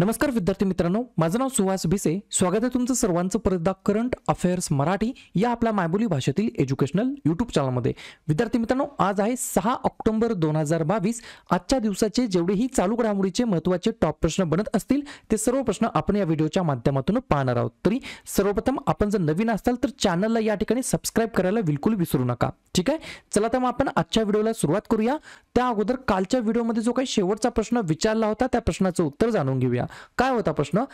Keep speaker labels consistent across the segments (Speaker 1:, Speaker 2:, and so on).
Speaker 1: नमस्कार विद्यार्थी मित्रांनो माझं नाव सुहास भिसे स्वागत आहे तुमचं सर्वांचं परदा करंट अफेअर्स मराठी या आपल्या मायबोली भाषेतील एज्युकेशनल युट्यूब चॅनलमध्ये विद्यार्थी मित्रांनो आज आहे सहा ऑक्टोबर दोन हजार बावीस आजच्या दिवसाचे जेवढेही चालू घडामोडीचे महत्त्वाचे टॉप प्रश्न बनत असतील ते सर्व प्रश्न आपण या व्हिडिओच्या माध्यमातून पाहणार आहोत तरी सर्वप्रथम आपण जर नवीन असाल तर चॅनलला या ठिकाणी सबस्क्राईब करायला बिलकुल विसरू नका ठीक आहे चला तर मग आपण आजच्या व्हिडिओला सुरुवात करूया त्या अगोदर कालच्या व्हिडिओमध्ये जो काही शेवटचा प्रश्न विचारला होता त्या प्रश्नाचं उत्तर जाणून घेऊया काय होता प्रश्न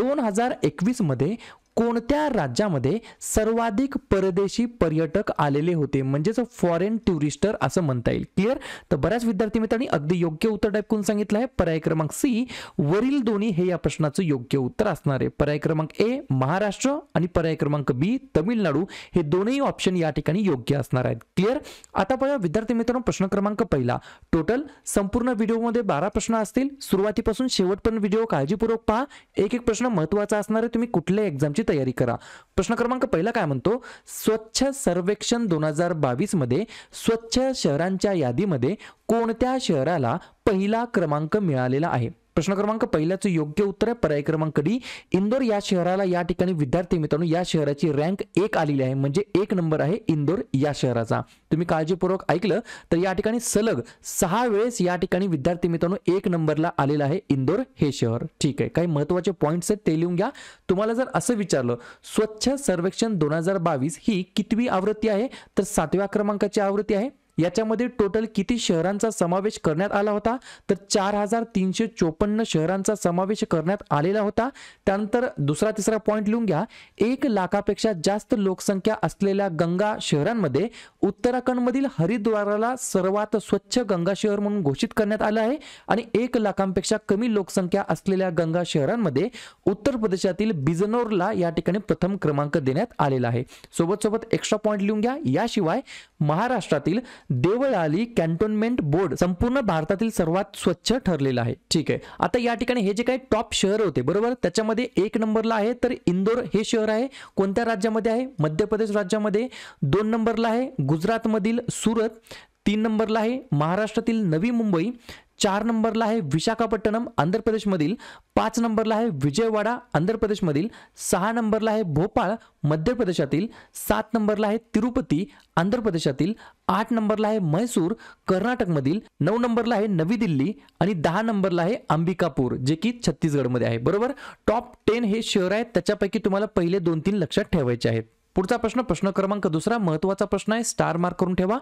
Speaker 1: दोन हजार मध्ये कोणत्या राज्यामध्ये सर्वाधिक परदेशी पर्यटक आलेले होते म्हणजेच फॉरेन टुरिस्टर असं म्हणता येईल क्लिअर तर बऱ्याच विद्यार्थी मित्रांनी अगदी योग्य उत्तर टाईप करून सांगितलं आहे पर्याय क्रमांक सी वरील दोन्ही हे या प्रश्नाचं योग्य उत्तर असणार आहे पर्याय क्रमांक ए महाराष्ट्र आणि पर्याय क्रमांक बी तमिळनाडू हे दोन्ही ऑप्शन या ठिकाणी योग्य असणार आहेत क्लिअर आता पाहूया विद्यार्थी मित्रांनो प्रश्न क्रमांक पहिला टोटल संपूर्ण व्हिडिओमध्ये बारा प्रश्न असतील सुरुवातीपासून शेवटपर्यंत व्हिडिओ काळजीपूर्वक पहा एक एक प्रश्न महत्वाचा असणार आहे तुम्ही कुठल्या एक्झामची तयारी करा प्रश्न क्रमांक पहिला काय म्हणतो स्वच्छ सर्वेक्षण दोन हजार मध्ये स्वच्छ शहरांच्या यादीमध्ये कोणत्या शहराला पहिला क्रमांक मिळालेला आहे प्रश्न क्रमांक पहिल्याचं योग्य उत्तर आहे पर्याय क्रमांक डी इंदोर या शहराला या ठिकाणी विद्यार्थी मित्रांनो या शहराची रँक एक आलेली आहे म्हणजे एक नंबर आहे इंदोर या शहराचा तुम्ही काळजीपूर्वक ऐकलं तर या ठिकाणी सलग सहा वेळेस या ठिकाणी विद्यार्थी मित्रांनो एक नंबरला आलेला आहे इंदोर हे शहर ठीक आहे काही महत्वाचे पॉईंट्स आहेत ते लिहून घ्या तुम्हाला जर असं विचारलं स्वच्छ सर्वेक्षण दोन हजार बावीस ही कितवी आवृत्ती आहे तर सातव्या क्रमांकाची आवृत्ती आहे याच्यामध्ये टोटल किती शहरांचा समावेश करण्यात आला होता तर चार हजार तीनशे चोपन्न शहरांचा समावेश करण्यात आलेला होता त्यानंतर दुसरा तिसरा पॉईंट लिहून घ्या एक लाखापेक्षा जास्त लोकसंख्या असलेल्या गंगा शहरांमध्ये उत्तराखंडमधील हरिद्वाराला सर्वात स्वच्छ गंगा शहर म्हणून घोषित करण्यात आलं आहे आणि एक लाखांपेक्षा कमी लोकसंख्या असलेल्या गंगा शहरांमध्ये उत्तर प्रदेशातील बिजनोरला या ठिकाणी प्रथम क्रमांक देण्यात आलेला आहे सोबत सोबत एक्स्ट्रा पॉईंट लिहून घ्या याशिवाय महाराष्ट्रातील देवळाली कॅन्टोन्मेंट बोर्ड संपूर्ण भारतातील सर्वात स्वच्छ ठरलेला आहे ठीक आहे आता या ठिकाणी हे जे काही टॉप शहर होते बरोबर त्याच्यामध्ये एक नंबरला आहे तर इंदोर हे शहर आहे कोणत्या राज्यामध्ये आहे मध्य प्रदेश राज्यामध्ये दोन नंबरला आहे गुजरातमधील सुरत तीन नंबरला आहे महाराष्ट्रातील नवी मुंबई चार नंबरला आहे विशाखापट्टणम आंध्र प्रदेशमधील पाच नंबरला आहे विजयवाडा आंध्र प्रदेशमधील सहा नंबरला आहे भोपाळ मध्य प्रदेशातील सात नंबरला आहे तिरुपती आंध्र प्रदेशातील आठ नंबरला आहे म्हैसूर कर्नाटकमधील नऊ नंबरला आहे नवी दिल्ली आणि दहा नंबरला आहे अंबिकापूर जे की छत्तीसगडमध्ये आहे बरोबर टॉप टेन हे शहर आहेत त्याच्यापैकी तुम्हाला पहिले दोन तीन लक्षात ठेवायचे आहेत पुढचा प्रश्न प्रश्न क्रमांक दुसरा महत्त्वाचा प्रश्न आहे स्टार मार्क करून ठेवा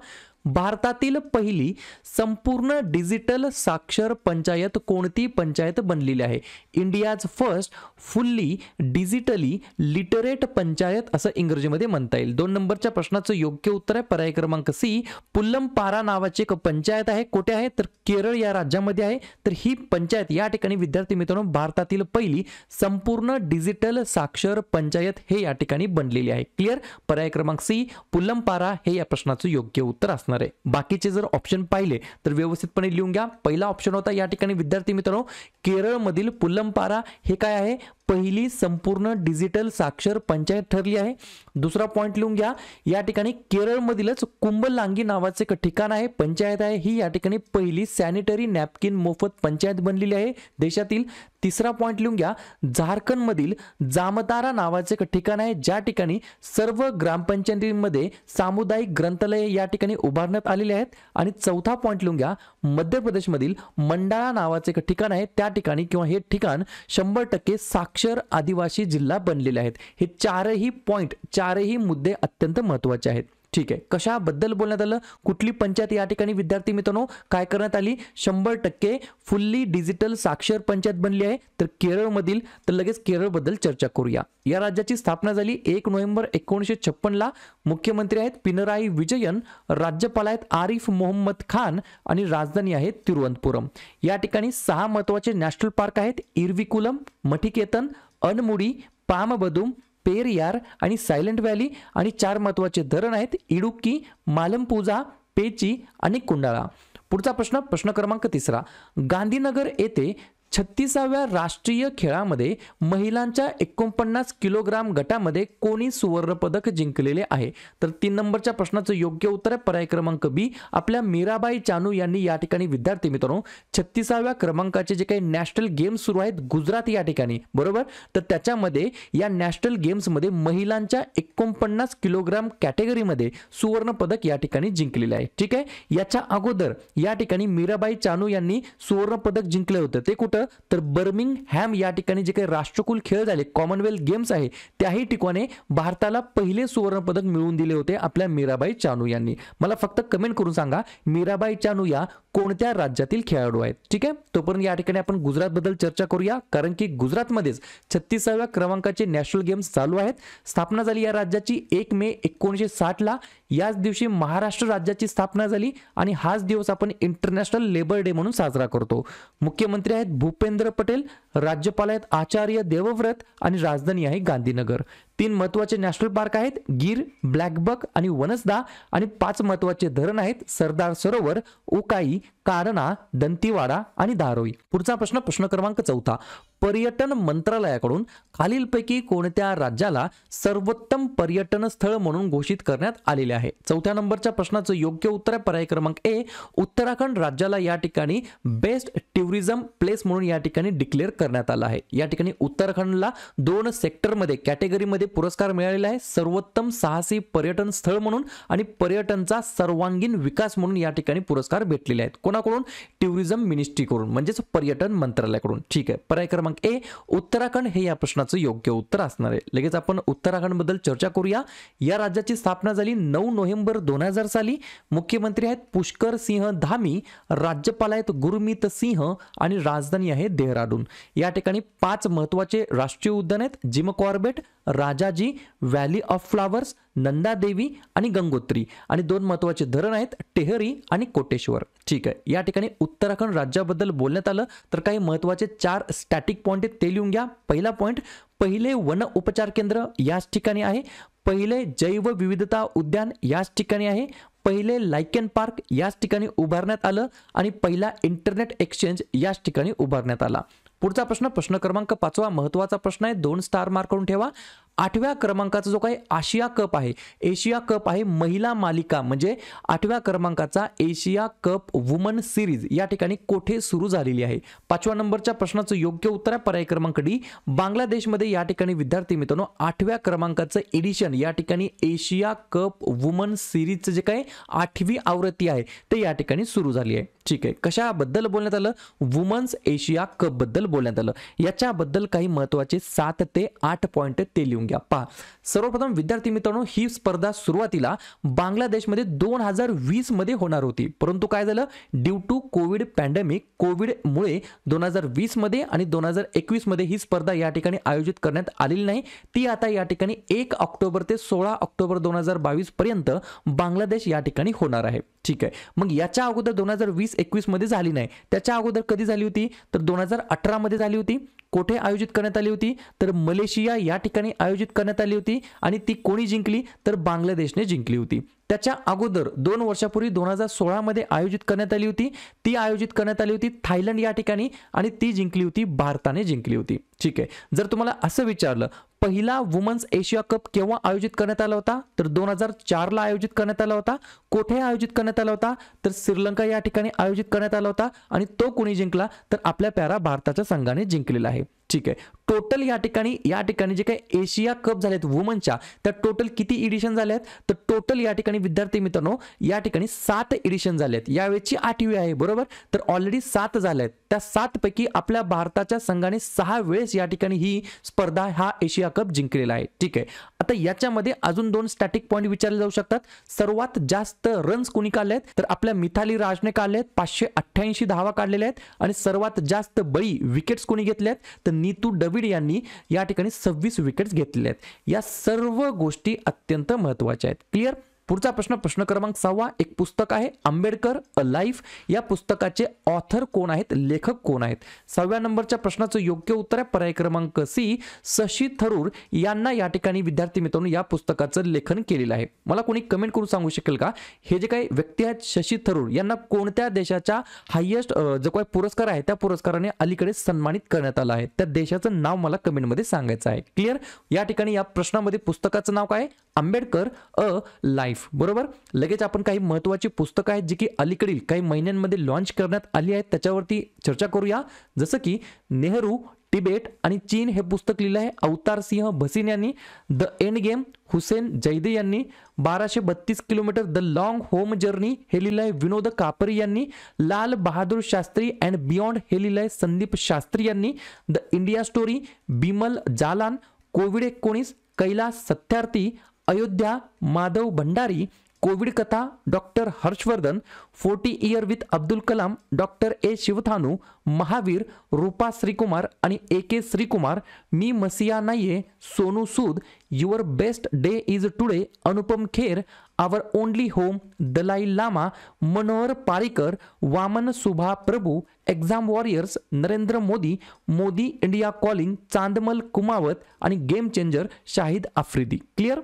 Speaker 1: भारतातील पहिली संपूर्ण डिजिटल साक्षर पंचायत कोणती पंचायत बनलेली आहे India's first fully digitally literate panchayat असं इंग्रजीमध्ये म्हणता येईल दोन नंबरच्या प्रश्नाचं योग्य उत्तर आहे पर्याय क्रमांक सी पुल्लमपारा नावाची एक पंचायत आहे कुठे आहे तर केरळ या राज्यामध्ये आहे तर ही पंचायत या ठिकाणी विद्यार्थी मित्रांनो भारतातील पहिली संपूर्ण डिजिटल साक्षर पंचायत हे या ठिकाणी बनलेली आहे क्लिअर पर्याय क्रमांक सी पुलमपारा हे या प्रश्नाचं योग्य उत्तर असणार आहे बाकीचे जर ऑप्शन पाहिले तर व्यवस्थितपणे लिहून घ्या पहिला ऑप्शन होता या ठिकाणी विद्यार्थी मित्रांनो केरळमधील पुल्लमपारा हे काय आहे पहिली संपूर्ण डिजिटल साक्षर पंचायत ठरली आहे दुसरा पॉईंट लिहून घ्या या ठिकाणी केरळमधीलच कुंभलांगी नावाचं एक ठिकाण आहे पंचायत आहे ही या ठिकाणी पहिली सॅनिटरी नॅपकिन मोफत पंचायत बनलेली आहे देशातील तिसरा पॉईंट लिहून घ्या झारखंडमधील जामतारा नावाचं एक ठिकाण आहे ज्या ठिकाणी सर्व ग्रामपंचायतींमध्ये सामुदायिक ग्रंथालये या ठिकाणी उभारण्यात आलेले आहेत आणि चौथा पॉईंट लिहून घ्या मध्य प्रदेशमधील मंडाळा नावाचं एक ठिकाण आहे त्या ठिकाणी किंवा हे ठिकाण शंभर टक्के साक्ष साक्षर आदिवासी जिल्हा बनलेले आहेत हे चारही पॉईंट चारही मुद्दे अत्यंत महत्त्वाचे आहेत ठीक आहे कशाबद्दल बोलण्यात आलं कुठली पंचायत या ठिकाणी विद्यार्थी मित्रांनो काय करण्यात आली शंभर टक्के फुल्ली डिजिटल साक्षर पंचायत बनली आहे तर केरळमधील तर लगेच केरळबद्दल चर्चा करूया या राज्याची स्थापना झाली एक नोव्हेंबर एकोणीसशे छप्पनला मुख्यमंत्री आहेत पिनराई विजयन राज्यपाल आहेत आरिफ मोहम्मद खान आणि राजधानी आहे तिरुवनंतपुरम या ठिकाणी सहा महत्वाचे नॅशनल पार्क आहेत इरविकुलम मठिकेतन अनमुडी पामबदुम पेरियार आणि सायलेंट व्हॅली आणि चार महत्त्वाचे धरण आहेत इडुक्की मालमपूजा पेची आणि कुंडाळा पुढचा प्रश्न प्रश्न क्रमांक तिसरा गांधीनगर येथे छत्तीसाव्या राष्ट्रीय खेळामध्ये महिलांच्या एकोणपन्नास किलोग्राम गटामध्ये कोणी सुवर्णपदक जिंकलेले आहे तर तीन नंबरच्या प्रश्नाचं योग्य उत्तर आहे पर्याय क्रमांक बी आपल्या मीराबाई चानू यांनी या ठिकाणी विद्यार्थी मित्रांनो छत्तीसाव्या क्रमांकाचे जे काही नॅशनल गेम्स सुरू आहेत गुजरात या ठिकाणी बरोबर तर त्याच्यामध्ये या नॅशनल गेम्समध्ये महिलांच्या एकोणपन्नास किलोग्राम कॅटेगरीमध्ये सुवर्णपदक या ठिकाणी जिंकलेले आहे ठीक आहे याच्या अगोदर या ठिकाणी मीराबाई चानू यांनी सुवर्णपदक जिंकले होतं ते कुठं तर बर्मिंग हॅम या ठिकाणी जे काही राष्ट्रकुल खेळ झाले कॉमनवेल्थ गेम्स आहे त्याही ठिकाणी भारताला पहिले सुवर्णपदक मिळवून दिले होते आपल्या मीराबाई चानू यांनी मला फक्त कमेंट करून सांगा मीराबाई चानू या कोणत्या राज्यातील खेळाडू आहेत ठीक आहे तोपर्यंत या ठिकाणी आपण गुजरातबद्दल चर्चा करूया कारण की गुजरातमध्येच छत्तीसाव्या क्रमांकाचे नॅशनल गेम्स चालू आहेत स्थापना झाली या राज्याची एक मे एकोणीसशे साठला याच दिवशी महाराष्ट्र राज्याची स्थापना झाली आणि हाच दिवस आपण इंटरनॅशनल लेबर डे म्हणून साजरा करतो मुख्यमंत्री आहेत भूपेंद्र पटेल राज्यपाल आहेत आचार्य देवव्रत आणि राजधानी आहे गांधीनगर तीन महत्त्वाचे नॅशनल पार्क आहेत गिर ब्लॅकबक आणि वनसदा आणि पाच महत्त्वाचे धरण आहेत सरदार सरोवर उकाई कारणा दंतीवाडा आणि धारोई पुढचा प्रश्न प्रश्न क्रमांक चौथा पर्यटन मंत्रालयाकडून खालीलपैकी कोणत्या राज्याला सर्वोत्तम पर्यटन स्थळ म्हणून घोषित करण्यात आलेले आहे चौथ्या नंबरच्या प्रश्नाचं योग्य उत्तर आहे पर्याय क्रमांक ए उत्तराखंड राज्याला या ठिकाणी बेस्ट टुरिझम प्लेस म्हणून या ठिकाणी डिक्लेअर करण्यात आलं आहे या ठिकाणी उत्तराखंडला दोन सेक्टरमध्ये कॅटेगरीमध्ये पुरस्कार मिळालेला आहे सर्वोत्तम साहसी पर्यटन स्थळ म्हणून आणि पर्यटनचा सर्वांगीण विकास म्हणून या ठिकाणी पुरस्कार भेटलेले आहेत कोणाकडून टुरिझम मिनिस्ट्रीकडून म्हणजेच पर्यटन मंत्रालयाकडून ठीक आहे पर्याय क्रमांक ए उत्तराखंड हे या प्रश्नाचं योग्य उत्तर असणार आहे लगेच आपण उत्तराखंडबद्दल चर्चा करूया या राज्याची स्थापना झाली नऊ नोव्हेंबर दोन हजार साली मुख्यमंत्री आहेत पुष्कर सिंह धामी राज्यपाल आहेत गुरमीत सिंह आणि राजधानी आहे देहराडून या ठिकाणी पाच महत्वाचे राष्ट्रीय उद्यान आहेत Jim Corbett Rajaji valley of flowers Nanda Devi आणि गंगोत्री आणि दोन महत्त्वाचे धरण आहेत टेहरी आणि कोटेश्वर ठीक आहे या ठिकाणी उत्तराखंड राज्याबद्दल बोलण्यात आलं तर काही महत्त्वाचे चार स्टॅटिक पॉईंट आहेत ते लिहून घ्या पहिला पॉईंट पहिले वन उपचार केंद्र याच ठिकाणी आहे पहिले जैवविविधता उद्यान याच ठिकाणी आहे पहिले लायकन पार्क याच ठिकाणी उभारण्यात आलं आणि पहिला इंटरनेट एक्सचेंज याच ठिकाणी उभारण्यात आला पुढचा प्रश्न प्रश्न क्रमांक पाचवा महत्वाचा प्रश्न आहे दोन स्टार मार्क करून ठेवा आठव्या क्रमांकाचा जो काही आशिया कप आहे एशिया कप आहे महिला मालिका म्हणजे आठव्या क्रमांकाचा एशिया कप वुमन सिरीज या ठिकाणी कोठे सुरू झालेली आहे पाचव्या नंबरच्या प्रश्नाचं योग्य उत्तर आहे पर्याय क्रमांक डी बांगलादेशमध्ये या ठिकाणी विद्यार्थी मित्रांनो आठव्या क्रमांकाचं एडिशन या ठिकाणी एशिया कप वुमन सिरीजचं जे काही आठवी आवृत्ती आहे ते या ठिकाणी सुरू झाली आहे ठीक आहे कशाबद्दल बोलण्यात आलं वुमन्स एशिया कपबद्दल बोलण्यात आलं याच्याबद्दल काही महत्त्वाचे सात ते आठ पॉईंट ते लिहून करून घ्या पहा सर्वप्रथम विद्यार्थी मित्रांनो ही स्पर्धा सुरुवातीला बांगलादेशमध्ये दोन हजार वीस मध्ये होणार होती परंतु काय झालं ड्यू टू कोविड पॅन्डेमिक कोविडमुळे दोन हजार मध्ये आणि दोन हजार एकवीसमध्ये ही स्पर्धा या ठिकाणी आयोजित करण्यात आलेली नाही ती आता या ठिकाणी एक ऑक्टोबर ते सोळा ऑक्टोबर दोन हजार बावीस पर्यंत बांगलादेश या ठिकाणी होणार आहे ठीक आहे मग याच्या अगोदर दोन हजार वीस एकवीसमध्ये झाली नाही त्याच्या अगोदर कधी झाली होती तर दोन हजार अठरामध्ये झाली होती कोठे आयोजित करण्यात आली होती तर मलेशिया या ठिकाणी आयोजित आयोजित करण्यात आली होती आणि ती कोणी जिंकली तर बांगलादेशने जिंकली होती त्याच्या अगोदर दोन वर्षापूर्वी दोन हजार सोळामध्ये आयोजित करण्यात आली होती ती आयोजित करण्यात आली होती थायलंड या ठिकाणी आणि ती जिंकली होती भारताने जिंकली होती ठीक आहे जर तुम्हाला असं विचारलं पहिला वुमन्स एशिया कप केव्हा आयोजित करण्यात आला होता तर दोन हजार चारला आयोजित करण्यात आला होता कोठे आयोजित करण्यात आला होता तर श्रीलंका या ठिकाणी आयोजित करण्यात आला होता आणि तो कोणी जिंकला तर आपल्या प्यारा भारताच्या संघाने जिंकलेला आहे ठीक आहे टोटल या ठिकाणी या ठिकाणी जे काही एशिया कप झालेत वुमनच्या त्या टोटल किती इडिशन झाल्यात तर टोटल या ठिकाणी विद्यार्थी मित्रांनो या ठिकाणी सात इडिशन आहेत यावेळेची आठवी आहे बरोबर तर ऑलरेडी सात झाल्यात त्या सातपैकी आपल्या भारताच्या संघाने सहा वेळेस या ठिकाणी ही स्पर्धा हा एशिया कप जिंकलेला आहे ठीक आहे आता याच्यामध्ये अजून दोन स्टॅटिक पॉईंट विचारले जाऊ शकतात सर्वात जास्त रन्स कोणी काढले आहेत तर आपल्या मिथाली राजने काढले आहेत पाचशे अठ्ठ्याऐंशी धावा काढलेल्या आहेत आणि सर्वात जास्त बळी विकेट्स कोणी घेतल्या आहेत तर नीतू डविड यांनी या ठिकाणी सव्वीस विकेट्स घेतलेल्या आहेत या सर्व गोष्टी अत्यंत महत्वाच्या आहेत क्लिअर पुढचा प्रश्न प्रश्न क्रमांक सहावा एक पुस्तक आहे आंबेडकर अ लाईफ या पुस्तकाचे ऑथर कोण आहेत लेखक कोण आहेत सहाव्या नंबरच्या प्रश्नाचं योग्य उत्तर आहे पर्याय क्रमांक सी शशी थरूर यांना या ठिकाणी विद्यार्थी मित्रांनो या पुस्तकाचं लेखन केलेलं आहे मला कोणी कमेंट करून सांगू शकेल का हे जे काही व्यक्ती आहेत शशी थरूर यांना कोणत्या देशाच्या हायएस्ट जो काही पुरस्कार आहे त्या पुरस्काराने अलीकडे सन्मानित करण्यात आला आहे त्या देशाचं नाव मला कमेंटमध्ये सांगायचं आहे क्लिअर या ठिकाणी या प्रश्नामध्ये पुस्तकाचं नाव काय आंबेडकर अ लाईफ बरोबर लगेच आपण काही महत्त्वाची पुस्तकं आहेत जी की अलीकडील काही महिन्यांमध्ये लॉन्च करण्यात आली आहेत त्याच्यावरती चर्चा करूया जसं की नेहरू टिबेट आणि चीन हे पुस्तक लिहिलं आहे अवतार सिंह भसीन यांनी the end game Hussain Zaidi यांनी बाराशे बत्तीस kilometre the long home journey हे लिहिलं आहे विनोद कापरी यांनी लाल बहादूर शास्त्री अँड बियॉन्ड हे लिहिलं आहे संदीप शास्त्री यांनी the India story Bimal Jalan Covid एकोणीस कैलास सत्यार्थी अयोध्या माधव भंडारी कोविड कथा doctor Harshvardhan forty year with Abdul Kalam doctor A Sivathanu Mahavir Roopa Sreekumar आणि ए के श्रीकुमार मी मसिया नाहीये Sonu Sood your best day is today Anupam Kher our only home Dalai Lama Manohar Parrikar Vaman Subha Prabhu exam warriors Narendra Modi Modi India calling Chandmal Kumawat आणि game changer Shahid Afridi clear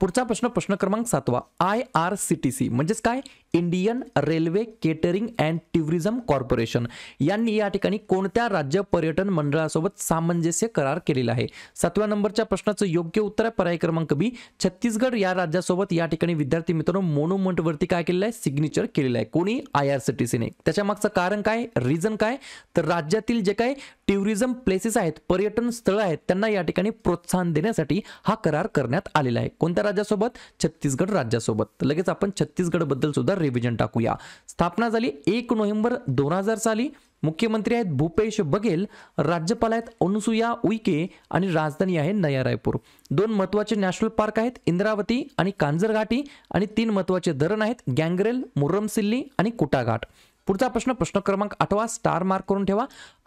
Speaker 1: पुढचा प्रश्न प्रश्न क्रमांक सातवा I R C T C म्हणजेच काय Indian railway catering and tourism corporation यांनी या ठिकाणी कोणत्या राज्य पर्यटन मंडळासोबत सामंजस्य करार केलेला आहे सातव्या नंबरच्या प्रश्नाचं योग्य उत्तर आहे पर्याय क्रमांक बी छत्तीसगड या राज्यासोबत या ठिकाणी विद्यार्थी मित्रांनो मोनोमंटवरती काय केलेलं आहे सिग्नेचर केलेलं आहे कोणी आय आर सी टी सीने त्याच्या मागचं कारण काय रिझन काय तर राज्यातील जे काय टुरिझम प्लेसेस आहेत पर्यटन स्थळ आहेत त्यांना या ठिकाणी प्रोत्साहन देण्यासाठी हा करार करण्यात आलेला आहे कोणत्या राज्यासोबत छत्तीसगड राज्यासोबत लगेच आपण छत्तीसगडबद्दल सुद्धा रिव्हिजन टाकूया स्थापना झाली एक नोव्हेंबर दोन हजार साली मुख्यमंत्री आहेत भूपेश बघेल राज्यपाल आहेत अनुसुया उईके आणि राजधानी आहे नया रायपूर दोन महत्वाचे नॅशनल पार्क आहेत इंद्रावती आणि कांजरघाटी आणि तीन महत्त्वाचे धरण आहेत गँगरेल मुर्रमसिल्ली आणि कुटाघाट पुढचा प्रश्न प्रश्न क्रमांक आठवा स्टार मार्क करून ठेवा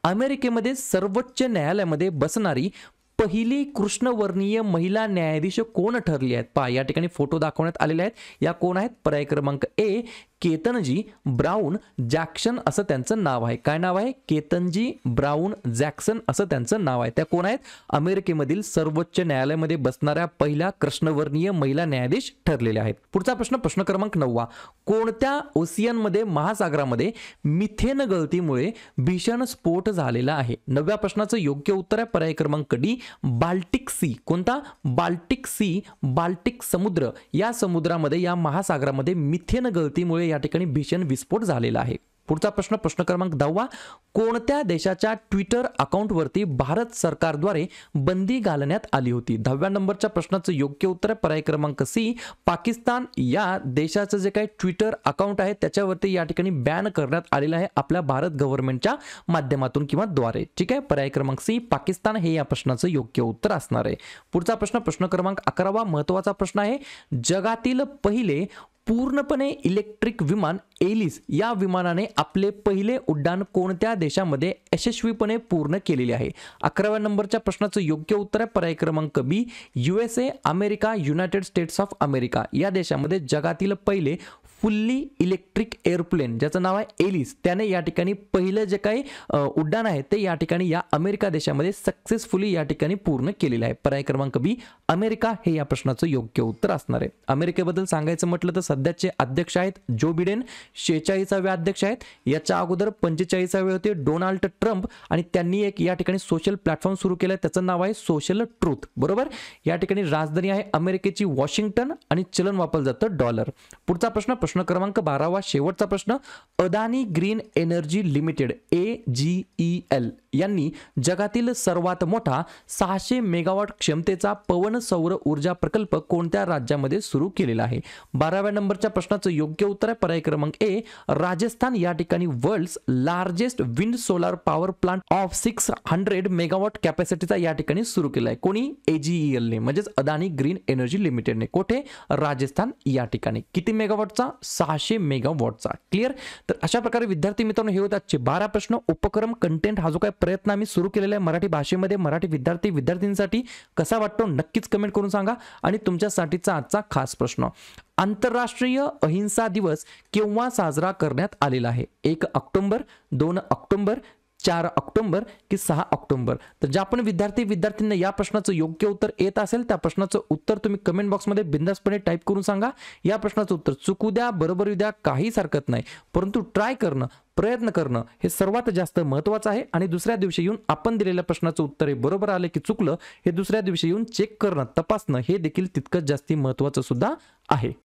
Speaker 1: अमेरिकेमध्ये सर्वोच्च न्यायालयामध्ये बसणारी पहिली कृष्णवर्णीय महिला न्यायाधीश कोण ठरली आहेत पहा या ठिकाणी फोटो दाखवण्यात आलेले आहेत या कोण आहेत पर्याय क्रमांक ए केतनजी ब्राऊन जॅक्सन असं त्यांचं नाव आहे काय नाव आहे केतनजी ब्राऊन जॅक्सन असं त्यांचं नाव आहे त्या कोण आहेत अमेरिकेमधील सर्वोच्च न्यायालयामध्ये बसणाऱ्या पहिल्या कृष्णवर्णीय महिला न्यायाधीश ठरलेल्या आहेत पुढचा प्रश्न प्रश्न क्रमांक नववा कोणत्या ओसियनमध्ये महासागरामध्ये मिथेन गळतीमुळे भीषण स्फोट झालेला आहे नव्या प्रश्नाचं योग्य उत्तर आहे पर्याय क्रमांक डी बाल्टिक सी कोणता बाल्टिक सी बाल्टिक समुद्र या समुद्रामध्ये या महासागरामध्ये मिथेन गळतीमुळे या ठिकाणी भीषण विस्फोट झालेला आहे पुढचा प्रश्न प्रश्न क्रमांक दहावा कोणत्या देशाच्या ट्विटर अकाउंटवरती भारत सरकारद्वारे बंदी घालण्यात आली होती दहाव्या नंबरच्या प्रश्नाचं योग्य उत्तर आहे पर्याय क्रमांक सी पाकिस्तान या देशाचं जे काही ट्विटर अकाउंट आहे त्याच्यावरती या ठिकाणी बॅन करण्यात आलेलं आहे आपल्या भारत गव्हर्नमेंटच्या माध्यमातून किंवा द्वारे ठीक आहे पर्याय क्रमांक सी पाकिस्तान हे या प्रश्नाचं योग्य उत्तर असणार आहे पुढचा प्रश्न प्रश्न क्रमांक अकरावा महत्वाचा प्रश्न आहे जगातील पहिले पूर्णपणे इलेक्ट्रिक विमान एलिस या विमानाने आपले पहिले उड्डाण कोणत्या देशामध्ये यशस्वीपणे पूर्ण केलेले आहे अकराव्या नंबरच्या प्रश्नाचं योग्य उत्तर आहे पर्याय क्रमांक B U S A America united states of America या देशामध्ये जगातील पहिले फुल्ली इलेक्ट्रिक एअरप्लेन ज्याचं नाव आहे एलिस त्याने या ठिकाणी पहिलं जे काही उड्डाण आहे ते या ठिकाणी या अमेरिका देशामध्ये सक्सेसफुली या ठिकाणी पूर्ण केलेलं आहे पर्याय क्रमांक बी अमेरिका हे या प्रश्नाचं योग्य उत्तर असणार आहे अमेरिकेबद्दल सांगायचं म्हटलं तर सध्याचे अध्यक्ष आहेत जो बिडेन शेचाळीसावे अध्यक्ष आहेत याच्या अगोदर पंचेचाळीसावे होते डोनाल्ड ट्रम्प आणि त्यांनी एक या ठिकाणी सोशल प्लॅटफॉर्म सुरू केलं आहे त्याचं नाव आहे सोशल ट्रूथ बरोबर या ठिकाणी राजधानी आहे अमेरिकेची वॉशिंग्टन आणि चलन वापरलं जातं डॉलर पुढचा प्रश्न प्रश्न क्रमांक बारावा शेवटचा प्रश्न Adani green energy limited A G E L यांनी जगातील सर्वात मोठा सहाशे मेगावॉट क्षमतेचा पवन सौर ऊर्जा प्रकल्प कोणत्या राज्यामध्ये सुरू केलेला आहे बाराव्या नंबर नंबरच्या प्रश्नाचं योग्य उत्तर आहे पर्याय क्रमांक ए राजस्थान या ठिकाणी world's largest wind solar power plant of six hundred megawatt कॅपॅसिटीचा या ठिकाणी सुरू केला आहे कोणी एजीईएलने e म्हणजेच अदानी ग्रीन एनर्जी लिमिटेडने कोठे राजस्थान या ठिकाणी किती मेगावॉटचा सहाशे मेगावॉटचा क्लिअर तर अशा प्रकारे विद्यार्थी मित्रांनो हे होते आजचे बारा प्रश्न उपक्रम कंटेंट हा जो काय प्रयत्न आम्ही सुरू केलेला आहे मराठी भाषेमध्ये मराठी विद्यार्थी विद्यार्थ्यांसाठी कसा वाटतो नक्कीच कमेंट करून सांगा आणि तुमच्यासाठीचा आजचा खास प्रश्न आंतरराष्ट्रीय अहिंसा दिवस केव्हा साजरा करण्यात आलेला आहे एक ऑक्टोंबर दोन ऑक्टोंबर चार ऑक्टोंबर की सहा ऑक्टोंबर तर ज्या पण विद्यार्थी विद्यार्थ्यांना या प्रश्नाचं योग्य उत्तर येत असेल त्या प्रश्नाचं उत्तर तुम्ही कमेंट बॉक्समध्ये बिंदासपणे टाईप करून सांगा या प्रश्नाचं उत्तर चुकू द्या बरोबर द्या काहीच हरकत नाही परंतु ट्राय करणं प्रयत्न करणं हे सर्वात जास्त महत्त्वाचं आहे आणि दुसऱ्या दिवशी येऊन आपण दिलेल्या प्रश्नाचं उत्तर हे बरोबर आलं की चुकलं हे दुसऱ्या दिवशी येऊन चेक करणं तपासणं हे देखील तितकंच जास्ती महत्त्वाचं सुद्धा आहे